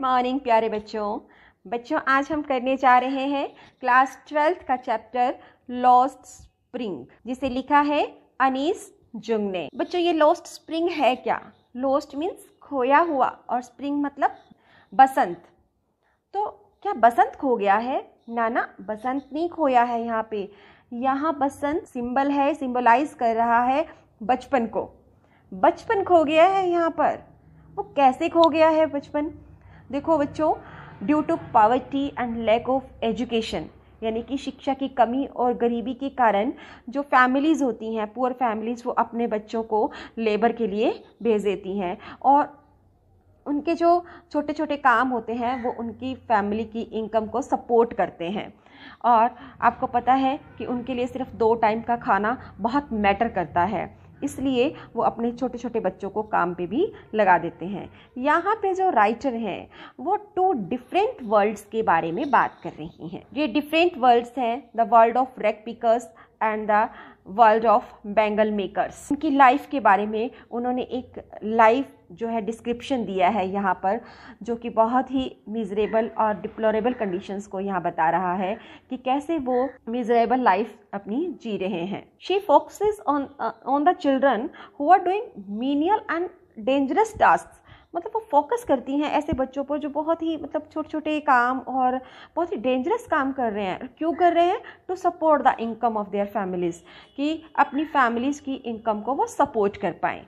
morning प्यारे बच्चों बच्चों आज हम करने जा रहे हैं क्लास ट्वेल्थ का चैप्टर लॉस्ट स्प्रिंग जिसे लिखा है अनीस जुंग ने बच्चों ये लॉस्ट स्प्रिंग है क्या लॉस्ट मीन्स खोया हुआ और स्प्रिंग मतलब बसंत तो क्या बसंत खो गया है नाना बसंत नहीं खोया है यहाँ पे यहाँ बसंत सिंबल है सिंबलाइज कर रहा है बचपन को बचपन खो गया है यहाँ पर वो कैसे खो गया है बचपन देखो बच्चों due to poverty and lack of education यानी कि शिक्षा की कमी और गरीबी के कारण जो फैमिलीज़ होती हैं पुअर फैमिलीज़ वो अपने बच्चों को लेबर के लिए भेज देती हैं और उनके जो छोटे छोटे काम होते हैं वो उनकी फैमिली की इनकम को सपोर्ट करते हैं और आपको पता है कि उनके लिए सिर्फ दो टाइम का खाना बहुत मैटर करता है इसलिए वो अपने छोटे छोटे बच्चों को काम पे भी लगा देते हैं यहाँ पे जो राइटर हैं वो टू डिफरेंट वर्ल्ड्स के बारे में बात कर रही हैं ये डिफरेंट वर्ल्ड्स हैं the world of rag pickers and the world of bangle makers उनकी लाइफ के बारे में उन्होंने एक लाइफ जो है डिस्क्रिप्शन दिया है यहाँ पर जो कि बहुत ही मिजरेबल और डिप्लोरेबल कंडीशंस को यहाँ बता रहा है कि कैसे वो मिजरेबल लाइफ अपनी जी रहे हैं she focuses on on the children who are doing menial and dangerous task मतलब वो फोकस करती हैं ऐसे बच्चों पर जो बहुत ही मतलब छोटे छोटे काम और बहुत ही डेंजरस काम कर रहे हैं क्यों कर रहे हैं to support the income of their families कि अपनी फैमिलीज़ की इनकम को वो सपोर्ट कर पाएँ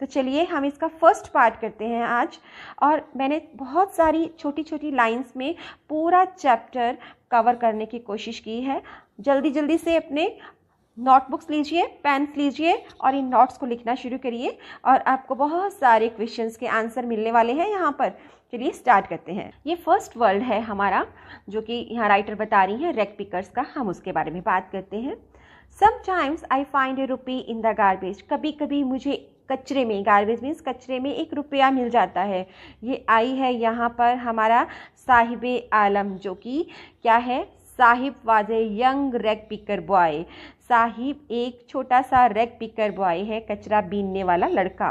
तो चलिए हम इसका फर्स्ट पार्ट करते हैं आज और मैंने बहुत सारी छोटी छोटी लाइंस में पूरा चैप्टर कवर करने की कोशिश की है जल्दी जल्दी से अपने नोटबुक्स लीजिए पेन्स लीजिए और इन नोट्स को लिखना शुरू करिए और आपको बहुत सारे क्वेश्चंस के आंसर मिलने वाले हैं यहाँ पर चलिए स्टार्ट करते हैं ये फर्स्ट वर्ड है हमारा जो कि यहाँ राइटर बता रही हैं रेक पिकर्स का हम उसके बारे में बात करते हैं sometimes I find a rupee in the garbage कभी कभी मुझे कचरे में गार्बेज मीन्स कचरे में एक रुपया मिल जाता है ये आई है यहाँ पर हमारा साहिब आलम जो कि क्या है Saheb was a young rag picker boy Saheb एक छोटा सा रेग पिकर बॉय है कचरा बीनने वाला लड़का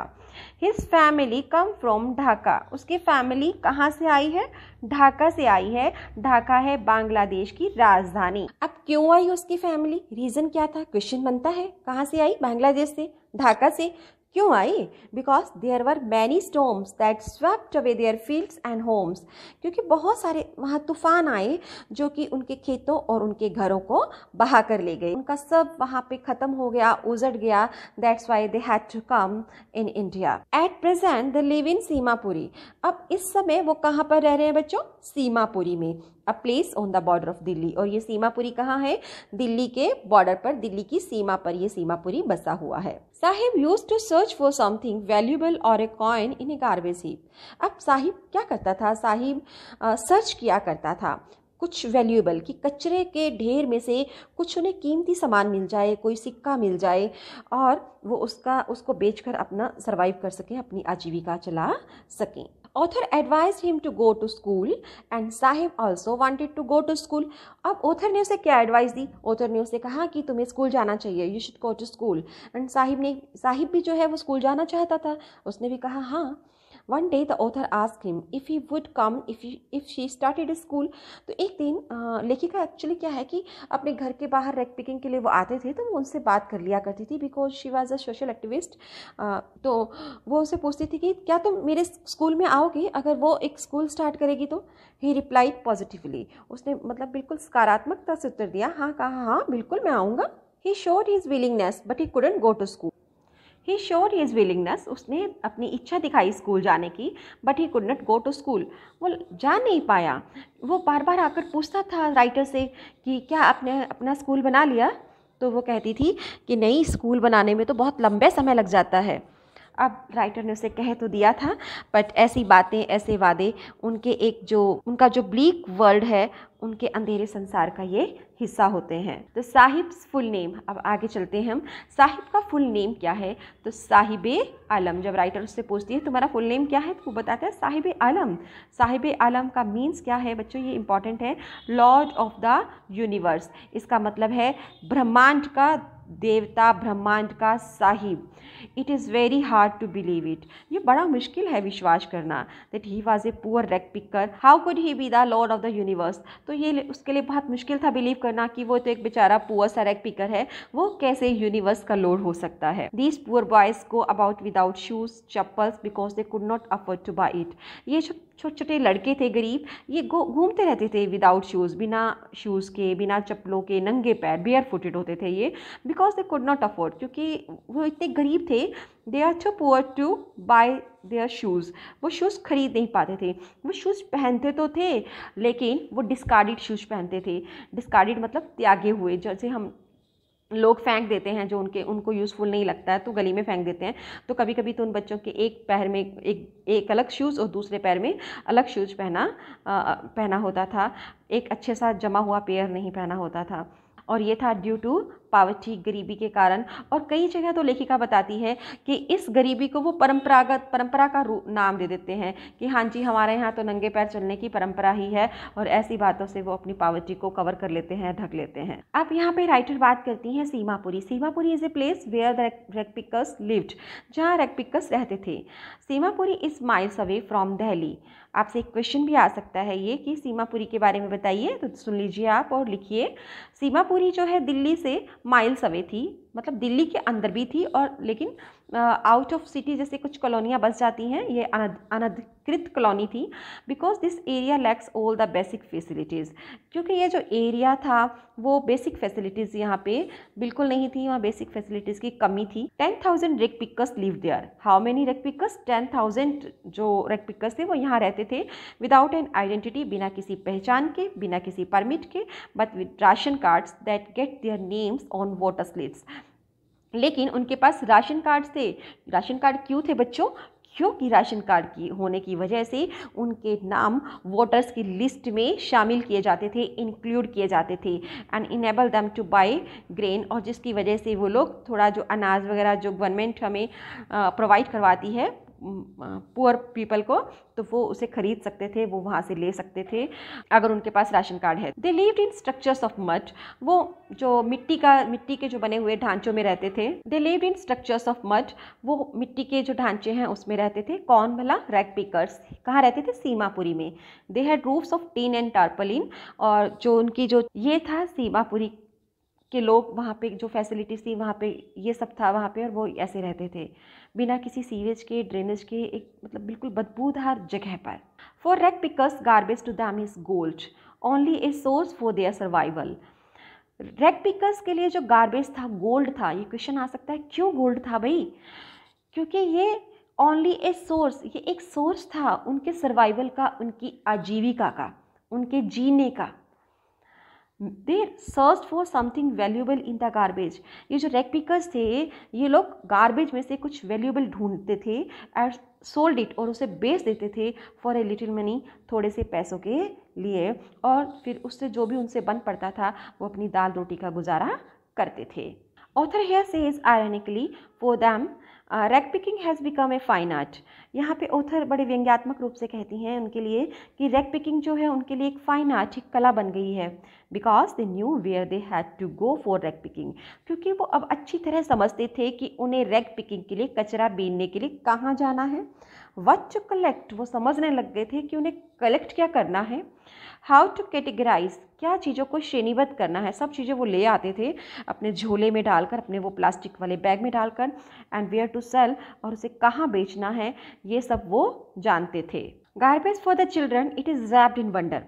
his family come from Dhaka उसकी फैमिली कहाँ से आई है ढाका से आई है ढाका है बांग्लादेश की राजधानी अब क्यों आई उसकी फैमिली रीज़न क्या था क्वेश्चन बनता है कहाँ से आई बांग्लादेश से ढाका से क्यों आई because there were many storms that swept away their fields and homes क्योंकि बहुत सारे वहाँ तूफान आए जो कि उनके खेतों और उनके घरों को बहा कर ले गए उनका सब वहाँ पे ख़त्म हो गया उजड़ गया that's why they had to come in India at present they live in Seemapuri अब इस समय वो कहाँ पर रह रहे हैं बच्चों सीमापुरी में a place on the border of Delhi और ये सीमापुरी कहाँ है दिल्ली के बॉर्डर पर दिल्ली की सीमा पर यह सीमापुरी बसा हुआ है Saheb use to search for something valuable और a coin in a garbage heap अब साहिब क्या करता था साहिब सर्च किया करता था कुछ वैल्यूएबल कि कचरे के ढेर में से कुछ उन्हें कीमती सामान मिल जाए कोई सिक्का मिल जाए और वो उसका उसको बेचकर अपना सर्वाइव कर सकें अपनी आजीविका चला सकें author advise him to go to school and Saheb also wanted to go to school अब ऑथर ने उसे क्या एडवाइस दी ऑथर ने उसे कहा कि तुम्हें स्कूल जाना चाहिए you should go to school and Saheb ने साहिब भी जो है वो स्कूल जाना चाहता था उसने भी कहा हाँ one day the author ask him if he would come if if she started school तो एक दिन लेखिका एक्चुअली क्या है कि अपने घर के बाहर रेक पिकिंग के लिए वो आते थे तो वो उनसे बात कर लिया करती थी because she was a social activist तो वो उसे पूछती थी कि क्या तुम मेरे स्कूल में आओगे अगर वो एक स्कूल स्टार्ट करेगी तो ही रिप्लाइड पॉजिटिवली उसने मतलब बिल्कुल सकारात्मकता से उत्तर दिया हाँ कहा हाँ बिल्कुल मैं आऊँगा he showed his willingness but he couldn't go to school he showed his willingness उसने अपनी इच्छा दिखाई स्कूल जाने की but he could not go to school वो जा नहीं पाया वो बार बार आकर पूछता था राइटर से कि क्या आपने अपना स्कूल बना लिया तो वो कहती थी कि नहीं स्कूल बनाने में तो बहुत लंबे समय लग जाता है अब राइटर ने उसे कह तो दिया था बट ऐसी बातें ऐसे वादे उनके एक जो उनका जो ब्लीक वर्ल्ड है उनके अंधेरे संसार का ये हिस्सा होते हैं तो साहिब फुल नेम अब आगे चलते हैं हम साहिब का फुल नेम क्या है तो साहिब आलम जब राइटर उससे पूछती है तुम्हारा फुल नेम क्या है तो वो बताता है साहिब आलम साहिब आलम का मीन्स क्या है बच्चों ये इंपॉर्टेंट है लॉर्ड ऑफ द यूनिवर्स इसका मतलब है ब्रह्मांड का देवता ब्रह्मांड का Saheb it is very hard to believe it ये बड़ा मुश्किल है विश्वास करना that he was a poor rag picker how could he be the lord of the universe तो ये उसके लिए बहुत मुश्किल था बिलीव करना कि वो तो एक बेचारा पुअर सा रेक पिकर है वो कैसे यूनिवर्स का लॉर्ड हो सकता है this poor boys go about without shoes chappals because they could not afford to buy it ये जो छोटे छोटे लड़के थे गरीब ये घूमते रहते थे विदाउट शूज़ बिना शूज़ के बिना चप्पलों के नंगे पैर बेयर फुटेड होते थे ये because they could not afford क्योंकि वो इतने गरीब थे they are too poor to buy their shoes वो शूज़ खरीद नहीं पाते थे वो शूज़ पहनते तो थे लेकिन वो डिस्कार्डिड शूज़ पहनते थे डिस्कार्डिड मतलब त्यागे हुए जैसे हम लोग फेंक देते हैं जो उनके उनको यूज़फुल नहीं लगता है तो गली में फेंक देते हैं तो कभी कभी तो उन बच्चों के एक पैर में एक एक अलग शूज़ और दूसरे पैर में अलग शूज़ पहना आ, पहना होता था एक अच्छे सा जमा हुआ पेयर नहीं पहना होता था और ये था ड्यू टू पावर्टी गरीबी के कारण और कई जगह तो लेखिका बताती है कि इस गरीबी को वो परंपरागत परंपरा का नाम दे देते हैं कि हाँ जी हमारे यहाँ तो नंगे पैर चलने की परंपरा ही है और ऐसी बातों से वो अपनी पावर्टी को कवर कर लेते हैं ढक लेते हैं अब यहाँ पे राइटर बात करती हैं Seemapuri Seemapuri is a place where the rag pickers lived जहाँ रेक्पिकस रहते थे Seemapuri is miles away from Delhi आपसे एक क्वेश्चन भी आ सकता है ये कि सीमापुरी के बारे में बताइए तो सुन लीजिए आप और लिखिए सीमापुरी जो है दिल्ली से माइल्स अवे थी मतलब दिल्ली के अंदर भी थी और लेकिन आउट ऑफ सिटी जैसे कुछ कॉलोनियाँ बस जाती हैं ये अनधिकृत कॉलोनी थी because this area lacks all the basic facilities क्योंकि ये जो एरिया था वो बेसिक फैसिलिटीज़ यहाँ पे बिल्कुल नहीं थी वहाँ बेसिक फैसिलिटीज़ की कमी थी ten thousand rag pickers live there how many rag pickers ten thousand जो रेक पिकर्स थे वो यहाँ रहते थे विदाउट एन आइडेंटिटी बिना किसी पहचान के बिना किसी परमिट के but with ration cards that get their names on voter slips लेकिन उनके पास राशन कार्ड थे राशन कार्ड क्यों थे बच्चों क्योंकि राशन कार्ड की होने की वजह से उनके नाम वोटर्स की लिस्ट में शामिल किए जाते थे इंक्लूड किए जाते थे and enable them to buy grain और जिसकी वजह से वो लोग थोड़ा जो अनाज वगैरह जो गवर्नमेंट हमें प्रोवाइड करवाती है पुअर पीपल को तो वो उसे खरीद सकते थे वो वहाँ से ले सकते थे अगर उनके पास राशन कार्ड है they lived in structures of mud वो जो मिट्टी का मिट्टी के जो बने हुए ढांचों में रहते थे they lived in structures of mud वो मिट्टी के जो ढांचे हैं उसमें रहते थे कौन भला रैग पिकर्स कहाँ रहते थे सीमापुरी में they had roofs of tin and tarpaulin और जो उनकी जो ये था सीमापुरी के लोग वहाँ पे जो फैसिलिटीज़ थी वहाँ पे ये सब था वहाँ पे और वो ऐसे रहते थे बिना किसी सीवेज के ड्रेनेज के एक मतलब बिल्कुल बदबूदार जगह पर for rag pickers garbage to them is gold only a source for their survival rag pickers के लिए जो गार्बेज था गोल्ड था ये क्वेश्चन आ सकता है क्यों गोल्ड था भाई क्योंकि ये ओनली ए सोर्स ये एक सोर्स था उनके सर्वाइवल का उनकी आजीविका का उनके जीने का they search for something valuable in the garbage ये जो रेक पिकर्स थे ये लोग गार्बेज में से कुछ वैल्यूएबल ढूंढते थे एंड सोल्ड इट और उसे बेच देते थे फॉर ए लिटिल मनी थोड़े से पैसों के लिए और फिर उससे जो भी उनसे बन पड़ता था वो अपनी दाल रोटी का गुजारा करते थे author here says ironically them rag picking has become a fine art यहाँ पे ओथर बड़े व्यंग्यात्मक रूप से कहती हैं उनके लिए कि रैक पिकिंग जो है उनके लिए एक फ़ाइन आर्ट एक कला बन गई है because they knew where they had to go for rag picking क्योंकि वो अब अच्छी तरह समझते थे कि उन्हें रैक पिकिंग के लिए कचरा बीनने के लिए कहाँ जाना है वट टू कलेक्ट वो समझने लग गए थे कि उन्हें कलेक्ट क्या करना है हाउ टू कैटेगराइज क्या चीज़ों को श्रेणीबद्ध करना है सब चीज़ें वो ले आते थे अपने झोले में डालकर अपने वो प्लास्टिक वाले बैग में डालकर एंड वेयर टू सेल और उसे कहाँ बेचना है ये सब वो जानते थे garbage for the children it is wrapped in bundle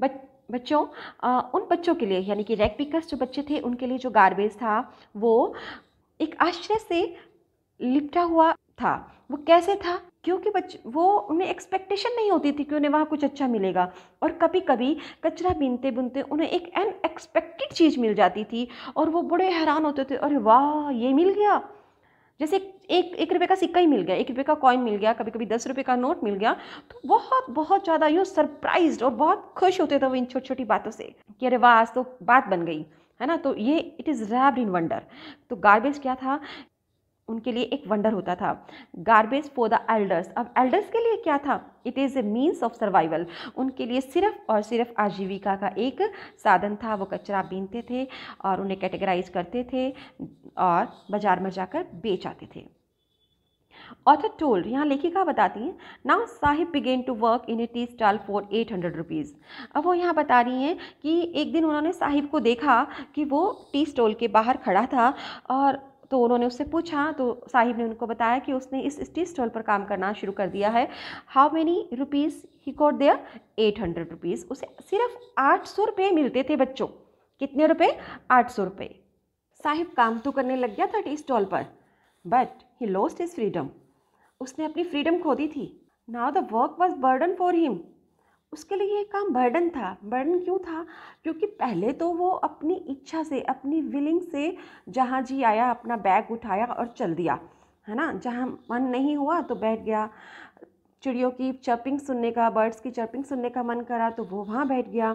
but बच्चों आ, उन बच्चों के लिए यानी कि रैक पिकर्स जो बच्चे थे उनके लिए जो गारबेज था वो एक आश्चर्य से लिपटा हुआ था वो कैसे था क्योंकि बच वो उन्हें एक्सपेक्टेशन नहीं होती थी कि उन्हें वहाँ कुछ अच्छा मिलेगा और कभी कभी कचरा बीनते बुनते उन्हें एक अनएक्सपेक्टेड चीज़ मिल जाती थी और वो बड़े हैरान होते थे अरे वाह ये मिल गया जैसे एक एक रुपये का सिक्का ही मिल गया एक रुपये का कॉइन मिल गया कभी कभी दस रुपये का नोट मिल गया तो बहुत बहुत ज़्यादा यूँ सरप्राइज और बहुत खुश होते थे वो इन छोटी छोटी बातों से कि अरे वाह आज तो बात बन गई है ना तो ये it is wrapped in wonder तो गार्बेज क्या था उनके लिए एक वंडर होता था गार्बेज फॉर द एल्डर्स अब एल्डर्स के लिए क्या था it is a means of survival उनके लिए सिर्फ और सिर्फ आजीविका का एक साधन था वो कचरा बीनते थे और उन्हें कैटेगराइज करते थे और बाज़ार में जाकर बेच आते थे ऑथर टोल्ड यहाँ लेखिका बताती हैं now Saheb began to work in a tea stall for eight hundred rupees अब वो यहाँ बता रही हैं कि एक दिन उन्होंने साहिब को देखा कि वो टी स्टॉल के बाहर खड़ा था और तो उन्होंने उससे पूछा तो साहिब ने उनको बताया कि उसने इस टी स्टॉल पर काम करना शुरू कर दिया है how many rupees he got there eight hundred rupees उसे सिर्फ आठ सौ रुपये मिलते थे बच्चों कितने रुपये आठ सौ रुपये साहिब काम तो करने लग गया था टी स्टॉल पर but he lost his freedom उसने अपनी फ्रीडम खो दी थी now the work was burden for him उसके लिए ये काम बर्डन था बर्डन क्यों था क्योंकि पहले तो वो अपनी इच्छा से अपनी विलिंग से जहाँ जी आया अपना बैग उठाया और चल दिया है ना जहाँ मन नहीं हुआ तो बैठ गया चिड़ियों की चर्पिंग सुनने का बर्ड्स की चर्पिंग सुनने का मन करा तो वो वहाँ बैठ गया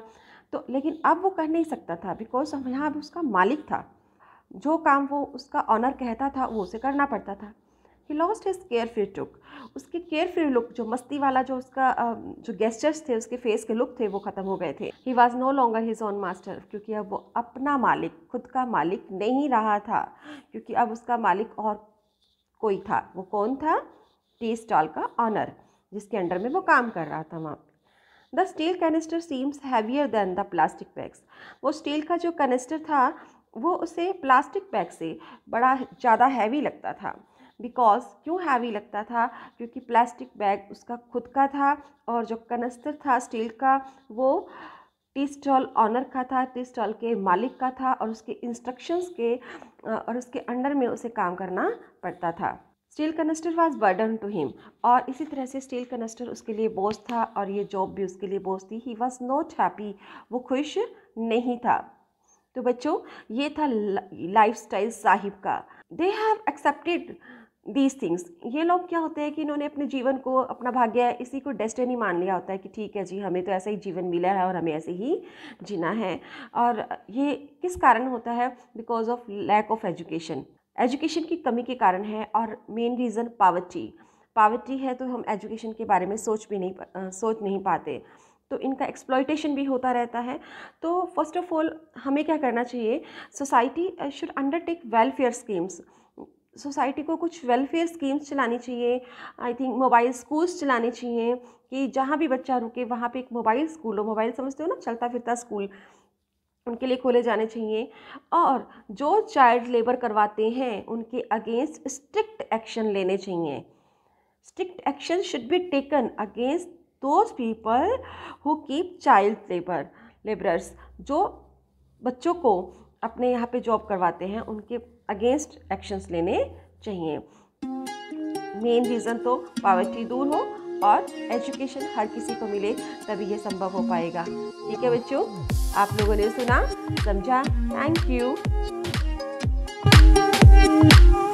तो लेकिन अब वो कर नहीं सकता था बिकॉज यहाँ अब उसका मालिक था जो काम वो उसका ऑनर कहता था वो उसे करना पड़ता था ही लॉस्ट हिज केयर फिर टुक उसके केयर फ्री लुक जो मस्ती वाला जो उसका जो गेस्टर्स थे उसके फेस के लुक थे वो ख़त्म हो गए थे he was no longer his own master क्योंकि अब वो अपना मालिक खुद का मालिक नहीं रहा था क्योंकि अब उसका मालिक और कोई था वो कौन था टी स्टॉल का ऑनर जिसके अंडर में वो काम कर रहा था वहाँ the steel canister seems heavier than the plastic bags वो स्टील का जो कैनिस्टर था वो उसे प्लास्टिक बैग से बड़ा ज़्यादा हैवी लगता था बिकॉज़ क्यों हैवी लगता था क्योंकि प्लास्टिक बैग उसका खुद का था और जो कनस्तर था स्टील का वो टी स्टॉल ऑनर का था टी स्टॉल के मालिक का था और उसके इंस्ट्रक्शंस के और उसके अंडर में उसे काम करना पड़ता था steel canister was burden to him और इसी तरह से स्टील कनस्टर उसके लिए बोझ था और ये जॉब भी उसके लिए बोझ थी ही वॉज नॉट हैप्पी वो खुश नहीं था तो बच्चों ये था लाइफ स्टाइल साहिब का they have accepted these things ये लोग क्या होते हैं कि इन्होंने अपने जीवन को अपना भाग्य इसी को डेस्टिनी मान लिया होता है कि ठीक है जी हमें तो ऐसा ही जीवन मिला है और हमें ऐसे ही जीना है और ये किस कारण होता है because of lack of education education की कमी के कारण है और मेन रीज़न पावर्टी पावर्टी है तो हम एजुकेशन के बारे में सोच भी नहीं आ, सोच नहीं पाते तो इनका एक्सप्लॉयटेशन भी होता रहता है तो फर्स्ट ऑफ ऑल हमें क्या करना चाहिए society should undertake welfare schemes society को कुछ वेलफेयर स्कीम्स चलानी चाहिए आई थिंक मोबाइल स्कूल्स चलाने चाहिए कि जहाँ भी बच्चा रुके वहाँ पे एक मोबाइल स्कूल हो मोबाइल समझते हो ना चलता फिरता स्कूल उनके लिए खोले जाने चाहिए और जो चाइल्ड लेबर करवाते हैं उनके अगेंस्ट स्ट्रिक्ट एक्शन लेने चाहिए strict action should be taken against those people who keep child labour labourers जो बच्चों को अपने यहाँ पे जॉब करवाते हैं उनके अगेंस्ट एक्शंस लेने चाहिए मेन रीज़न तो पावर्टी दूर हो और एजुकेशन हर किसी को मिले तभी ये संभव हो पाएगा ठीक है बच्चों आप लोगों ने सुना समझा थैंक यू